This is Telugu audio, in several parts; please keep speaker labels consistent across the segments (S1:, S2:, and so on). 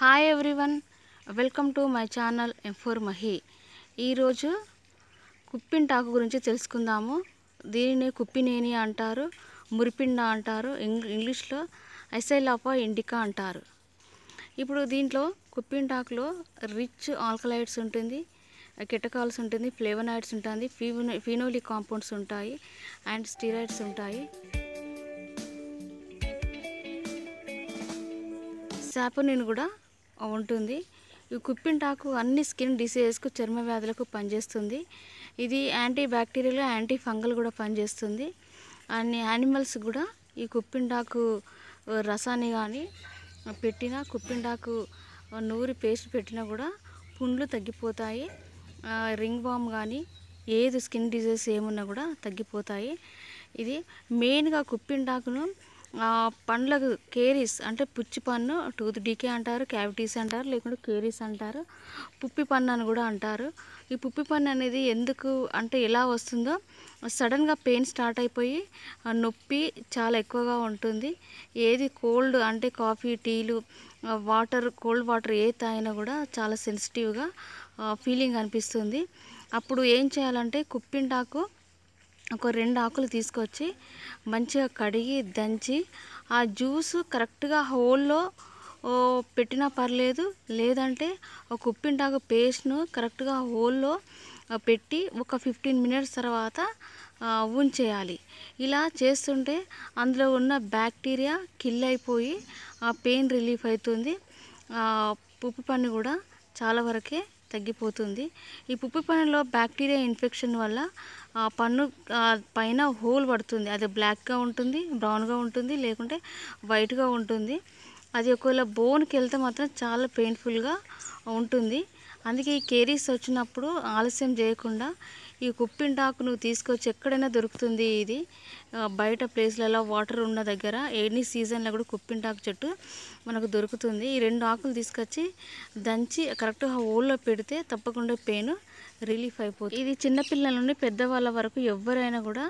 S1: hi everyone welcome to my channel M four Mahi ఈరోజు కుప్పింటాకు గురించి తెలుసుకుందాము దీనిని కుప్పినేని అంటారు మురిపిండ అంటారు ఇంగ్లీష్లో ఐసైలాపా ఇండికా అంటారు ఇప్పుడు దీంట్లో కుప్పింటాకులో రిచ్ ఆల్కలైడ్స్ ఉంటుంది కిటకాల్స్ ఉంటుంది ఫ్లేవనాయిడ్స్ ఉంటుంది ఫీవో ఫీనోలిక్ కాంపౌండ్స్ ఉంటాయి అండ్ స్టీరాయిడ్స్ ఉంటాయి శాపనిన్ కూడా ఉంటుంది ఈ కుప్పింటాకు అన్ని స్కిన్ డిసీజెస్కు చర్మ వ్యాధులకు పనిచేస్తుంది ఇది యాంటీ బ్యాక్టీరియల్ యాంటీ ఫంగల్ కూడా పనిచేస్తుంది అన్ని యానిమల్స్ కూడా ఈ కుప్పింటాకు రసాన్ని కానీ పెట్టిన కుప్పింటాకు నూరి పేస్ట్ పెట్టినా కూడా పుండ్లు తగ్గిపోతాయి రింగ్ బామ్ కానీ ఏది స్కిన్ డిజీజ్ ఏమున్నా కూడా తగ్గిపోతాయి ఇది మెయిన్గా కుప్పిండాకును పండ్లకు కేరీస్ అంటే పుచ్చి పన్ను టూత్ డీకే అంటారు క్యావిటీస్ అంటారు లేకుంటే కేరీస్ అంటారు పుప్పి పన్ను అని కూడా అంటారు ఈ పుప్పి పన్ను అనేది ఎందుకు అంటే ఎలా వస్తుందో సడన్గా పెయిన్ స్టార్ట్ అయిపోయి నొప్పి చాలా ఎక్కువగా ఉంటుంది ఏది కోల్డ్ అంటే కాఫీ టీలు వాటర్ కోల్డ్ వాటర్ ఏ తాగినా కూడా చాలా సెన్సిటివ్గా ఫీలింగ్ అనిపిస్తుంది అప్పుడు ఏం చేయాలంటే కుప్పిండాకు ఒక రెండు ఆకులు తీసుకొచ్చి మంచిగా కడిగి దంచి ఆ జ్యూస్ కరెక్ట్గా హోల్లో పెట్టినా పర్లేదు లేదంటే ఒక ఉప్పింటాకు పేస్ట్ను కరెక్ట్గా హోల్లో పెట్టి ఒక ఫిఫ్టీన్ మినిట్స్ తర్వాత ఉంచేయాలి ఇలా చేస్తుంటే అందులో ఉన్న బ్యాక్టీరియా కిల్ అయిపోయి పెయిన్ రిలీఫ్ అవుతుంది ఉప్పు పని కూడా చాలా వరకే తగ్గిపోతుంది ఈ పుప్పి పన్నులో బ్యాక్టీరియా ఇన్ఫెక్షన్ వల్ల ఆ పన్ను పైన హోల్ పడుతుంది అది బ్లాక్గా ఉంటుంది బ్రౌన్గా ఉంటుంది లేకుంటే వైట్గా ఉంటుంది అది ఒకవేళ బోన్కి వెళ్తే మాత్రం చాలా పెయిన్ఫుల్గా ఉంటుంది అందుకే ఈ కేరీస్ వచ్చినప్పుడు ఆలస్యం చేయకుండా ఈ కుప్పింటాకును తీసుకొచ్చి ఎక్కడైనా దొరుకుతుంది ఇది బయట ప్లేస్లలో వాటర్ ఉన్న దగ్గర ఎన్ని సీజన్లో కూడా కుప్పింటాకు చెట్టు మనకు దొరుకుతుంది ఈ రెండు ఆకులు తీసుకొచ్చి దంచి కరెక్ట్గా ఓల్లో పెడితే తప్పకుండా పెయిన్ రిలీఫ్ అయిపోతుంది ఇది చిన్నపిల్లల నుండి పెద్దవాళ్ళ వరకు ఎవరైనా కూడా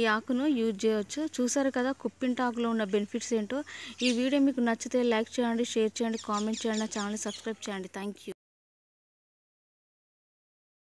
S1: ఈ ఆకును యూజ్ చేయవచ్చు చూసారు కదా కుప్పింటాకులో ఉన్న బెనిఫిట్స్ ఏంటో ఈ వీడియో మీకు నచ్చితే లైక్ చేయండి షేర్ చేయండి కామెంట్ చేయండి ఛానల్ సబ్స్క్రైబ్ చేయండి థ్యాంక్